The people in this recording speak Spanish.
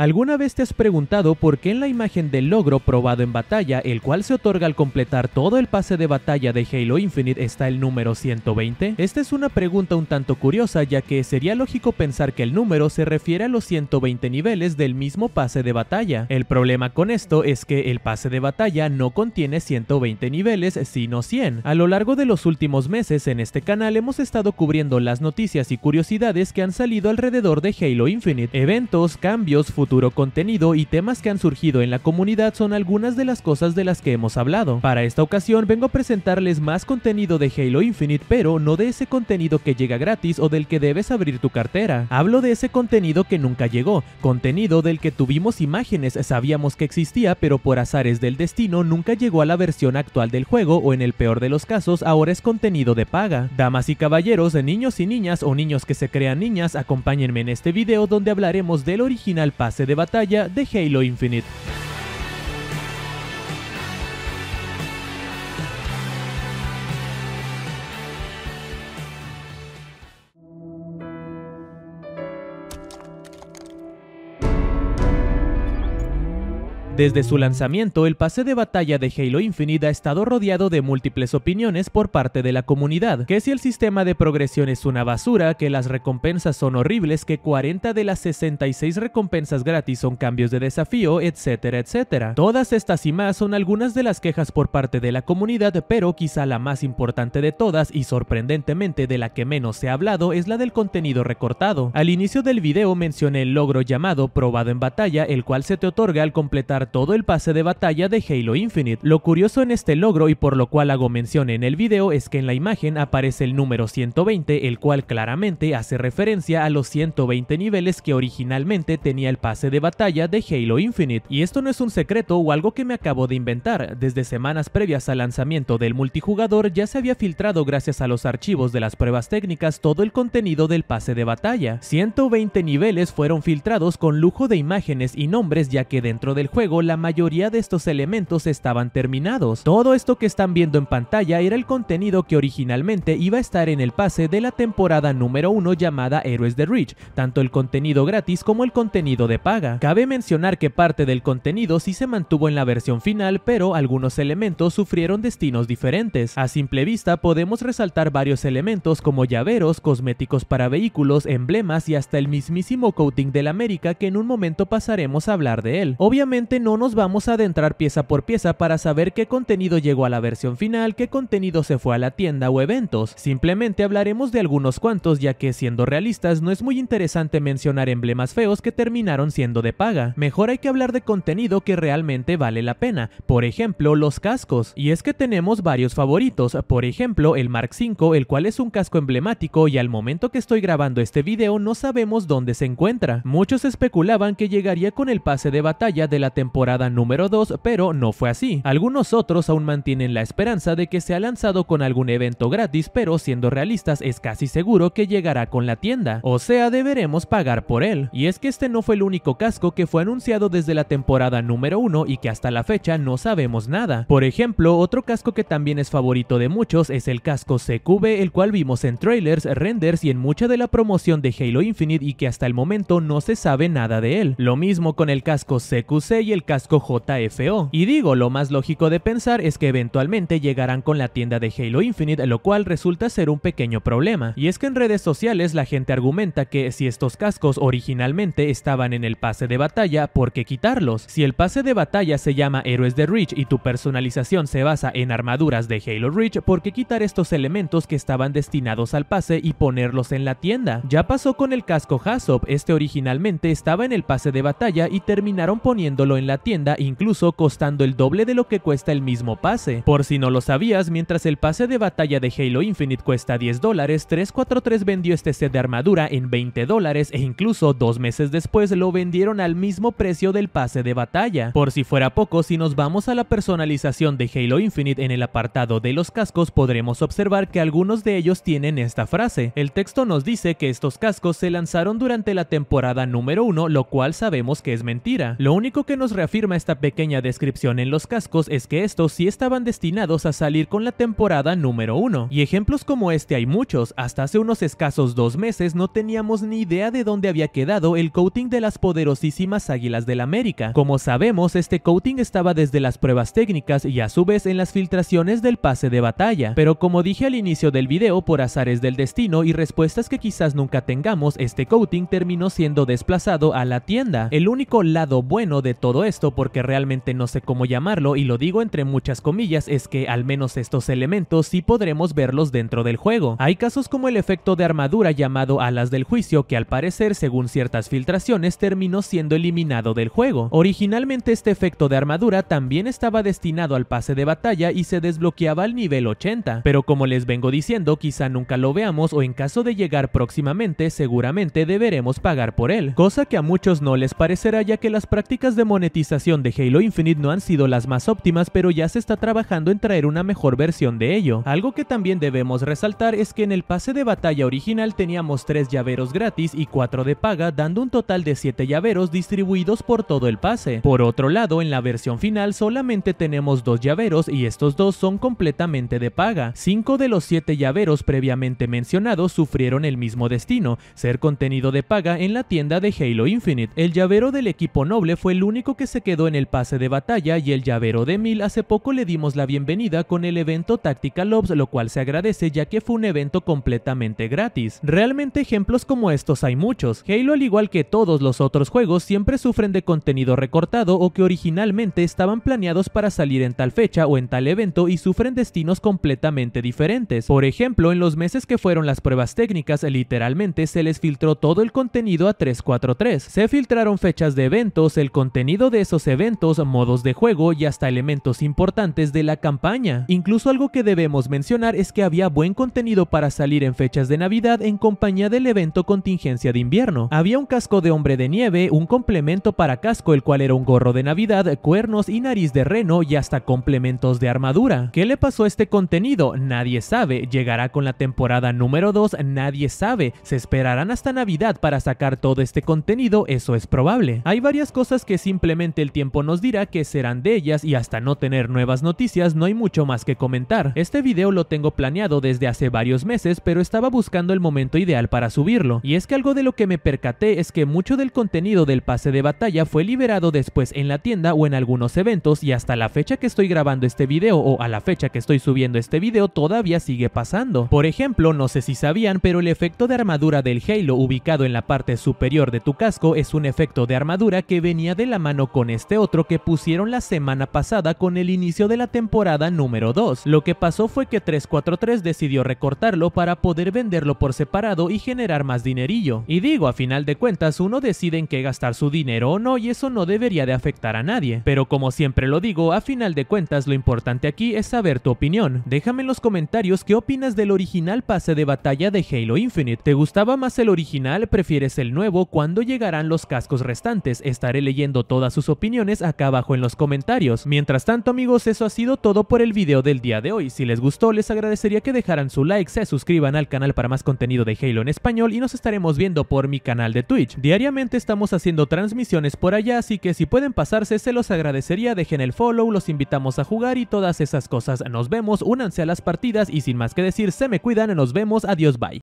¿Alguna vez te has preguntado por qué en la imagen del logro probado en batalla, el cual se otorga al completar todo el pase de batalla de Halo Infinite, está el número 120? Esta es una pregunta un tanto curiosa, ya que sería lógico pensar que el número se refiere a los 120 niveles del mismo pase de batalla. El problema con esto es que el pase de batalla no contiene 120 niveles, sino 100. A lo largo de los últimos meses en este canal hemos estado cubriendo las noticias y curiosidades que han salido alrededor de Halo Infinite, eventos, cambios, futuros futuro contenido y temas que han surgido en la comunidad son algunas de las cosas de las que hemos hablado. Para esta ocasión vengo a presentarles más contenido de Halo Infinite, pero no de ese contenido que llega gratis o del que debes abrir tu cartera. Hablo de ese contenido que nunca llegó, contenido del que tuvimos imágenes, sabíamos que existía, pero por azares del destino nunca llegó a la versión actual del juego o en el peor de los casos ahora es contenido de paga. Damas y caballeros, niños y niñas o niños que se crean niñas, acompáñenme en este video donde hablaremos del original pase este de batalla de Halo Infinite. Desde su lanzamiento, el pase de batalla de Halo Infinite ha estado rodeado de múltiples opiniones por parte de la comunidad, que si el sistema de progresión es una basura, que las recompensas son horribles, que 40 de las 66 recompensas gratis son cambios de desafío, etcétera, etcétera. Todas estas y más son algunas de las quejas por parte de la comunidad, pero quizá la más importante de todas y sorprendentemente de la que menos se ha hablado es la del contenido recortado. Al inicio del video mencioné el logro llamado probado en batalla, el cual se te otorga al completar todo el pase de batalla de Halo Infinite. Lo curioso en este logro y por lo cual hago mención en el video es que en la imagen aparece el número 120, el cual claramente hace referencia a los 120 niveles que originalmente tenía el pase de batalla de Halo Infinite. Y esto no es un secreto o algo que me acabo de inventar. Desde semanas previas al lanzamiento del multijugador ya se había filtrado gracias a los archivos de las pruebas técnicas todo el contenido del pase de batalla. 120 niveles fueron filtrados con lujo de imágenes y nombres ya que dentro del juego la mayoría de estos elementos estaban terminados. Todo esto que están viendo en pantalla era el contenido que originalmente iba a estar en el pase de la temporada número 1 llamada Héroes de Reach, tanto el contenido gratis como el contenido de paga. Cabe mencionar que parte del contenido sí se mantuvo en la versión final, pero algunos elementos sufrieron destinos diferentes. A simple vista podemos resaltar varios elementos como llaveros, cosméticos para vehículos, emblemas y hasta el mismísimo coating del América que en un momento pasaremos a hablar de él. Obviamente no nos vamos a adentrar pieza por pieza para saber qué contenido llegó a la versión final, qué contenido se fue a la tienda o eventos, simplemente hablaremos de algunos cuantos ya que siendo realistas no es muy interesante mencionar emblemas feos que terminaron siendo de paga, mejor hay que hablar de contenido que realmente vale la pena, por ejemplo los cascos, y es que tenemos varios favoritos, por ejemplo el Mark V, el cual es un casco emblemático y al momento que estoy grabando este video no sabemos dónde se encuentra, muchos especulaban que llegaría con el pase de batalla de la temporada temporada número 2, pero no fue así. Algunos otros aún mantienen la esperanza de que sea lanzado con algún evento gratis, pero siendo realistas es casi seguro que llegará con la tienda, o sea deberemos pagar por él. Y es que este no fue el único casco que fue anunciado desde la temporada número 1 y que hasta la fecha no sabemos nada. Por ejemplo, otro casco que también es favorito de muchos es el casco CQB, el cual vimos en trailers, renders y en mucha de la promoción de Halo Infinite y que hasta el momento no se sabe nada de él. Lo mismo con el casco CQC y el casco JFO. Y digo, lo más lógico de pensar es que eventualmente llegarán con la tienda de Halo Infinite, lo cual resulta ser un pequeño problema. Y es que en redes sociales la gente argumenta que si estos cascos originalmente estaban en el pase de batalla, ¿por qué quitarlos? Si el pase de batalla se llama Héroes de Reach y tu personalización se basa en armaduras de Halo Reach, ¿por qué quitar estos elementos que estaban destinados al pase y ponerlos en la tienda? Ya pasó con el casco Hasop, este originalmente estaba en el pase de batalla y terminaron poniéndolo en la tienda incluso costando el doble de lo que cuesta el mismo pase. Por si no lo sabías, mientras el pase de batalla de Halo Infinite cuesta 10 dólares, 343 vendió este set de armadura en 20 dólares e incluso dos meses después lo vendieron al mismo precio del pase de batalla. Por si fuera poco, si nos vamos a la personalización de Halo Infinite en el apartado de los cascos podremos observar que algunos de ellos tienen esta frase. El texto nos dice que estos cascos se lanzaron durante la temporada número 1, lo cual sabemos que es mentira. Lo único que nos afirma esta pequeña descripción en los cascos es que estos sí estaban destinados a salir con la temporada número uno Y ejemplos como este hay muchos, hasta hace unos escasos dos meses no teníamos ni idea de dónde había quedado el coating de las poderosísimas Águilas del América. Como sabemos, este coating estaba desde las pruebas técnicas y a su vez en las filtraciones del pase de batalla. Pero como dije al inicio del video, por azares del destino y respuestas que quizás nunca tengamos, este coating terminó siendo desplazado a la tienda. El único lado bueno de todo esto esto porque realmente no sé cómo llamarlo y lo digo entre muchas comillas es que al menos estos elementos sí podremos verlos dentro del juego. Hay casos como el efecto de armadura llamado alas del juicio que al parecer según ciertas filtraciones terminó siendo eliminado del juego. Originalmente este efecto de armadura también estaba destinado al pase de batalla y se desbloqueaba al nivel 80, pero como les vengo diciendo quizá nunca lo veamos o en caso de llegar próximamente seguramente deberemos pagar por él, cosa que a muchos no les parecerá ya que las prácticas de monetización de Halo Infinite no han sido las más óptimas, pero ya se está trabajando en traer una mejor versión de ello. Algo que también debemos resaltar es que en el pase de batalla original teníamos 3 llaveros gratis y 4 de paga, dando un total de 7 llaveros distribuidos por todo el pase. Por otro lado, en la versión final solamente tenemos 2 llaveros y estos dos son completamente de paga. 5 de los 7 llaveros previamente mencionados sufrieron el mismo destino, ser contenido de paga en la tienda de Halo Infinite. El llavero del equipo noble fue el único que se quedó en el pase de batalla y el llavero de Mil hace poco le dimos la bienvenida con el evento Tactical Lobs, lo cual se agradece ya que fue un evento completamente gratis. Realmente ejemplos como estos hay muchos. Halo al igual que todos los otros juegos siempre sufren de contenido recortado o que originalmente estaban planeados para salir en tal fecha o en tal evento y sufren destinos completamente diferentes. Por ejemplo, en los meses que fueron las pruebas técnicas, literalmente se les filtró todo el contenido a 343. Se filtraron fechas de eventos, el contenido de esos eventos, modos de juego y hasta elementos importantes de la campaña. Incluso algo que debemos mencionar es que había buen contenido para salir en fechas de Navidad en compañía del evento Contingencia de Invierno. Había un casco de hombre de nieve, un complemento para casco el cual era un gorro de Navidad, cuernos y nariz de reno y hasta complementos de armadura. ¿Qué le pasó a este contenido? Nadie sabe. ¿Llegará con la temporada número 2? Nadie sabe. ¿Se esperarán hasta Navidad para sacar todo este contenido? Eso es probable. Hay varias cosas que simplemente el tiempo nos dirá que serán de ellas y hasta no tener nuevas noticias no hay mucho más que comentar. Este video lo tengo planeado desde hace varios meses, pero estaba buscando el momento ideal para subirlo. Y es que algo de lo que me percaté es que mucho del contenido del pase de batalla fue liberado después en la tienda o en algunos eventos y hasta la fecha que estoy grabando este video o a la fecha que estoy subiendo este video todavía sigue pasando. Por ejemplo, no sé si sabían, pero el efecto de armadura del Halo ubicado en la parte superior de tu casco es un efecto de armadura que venía de la mano con este otro que pusieron la semana pasada con el inicio de la temporada número 2. Lo que pasó fue que 343 decidió recortarlo para poder venderlo por separado y generar más dinerillo. Y digo, a final de cuentas uno decide en qué gastar su dinero o no y eso no debería de afectar a nadie. Pero como siempre lo digo, a final de cuentas lo importante aquí es saber tu opinión. Déjame en los comentarios qué opinas del original pase de batalla de Halo Infinite. ¿Te gustaba más el original? ¿Prefieres el nuevo? ¿Cuándo llegarán los cascos restantes? Estaré leyendo todas sus sus opiniones acá abajo en los comentarios. Mientras tanto amigos, eso ha sido todo por el video del día de hoy. Si les gustó, les agradecería que dejaran su like, se suscriban al canal para más contenido de Halo en español y nos estaremos viendo por mi canal de Twitch. Diariamente estamos haciendo transmisiones por allá, así que si pueden pasarse se los agradecería, dejen el follow, los invitamos a jugar y todas esas cosas. Nos vemos, únanse a las partidas y sin más que decir, se me cuidan, nos vemos, adiós, bye.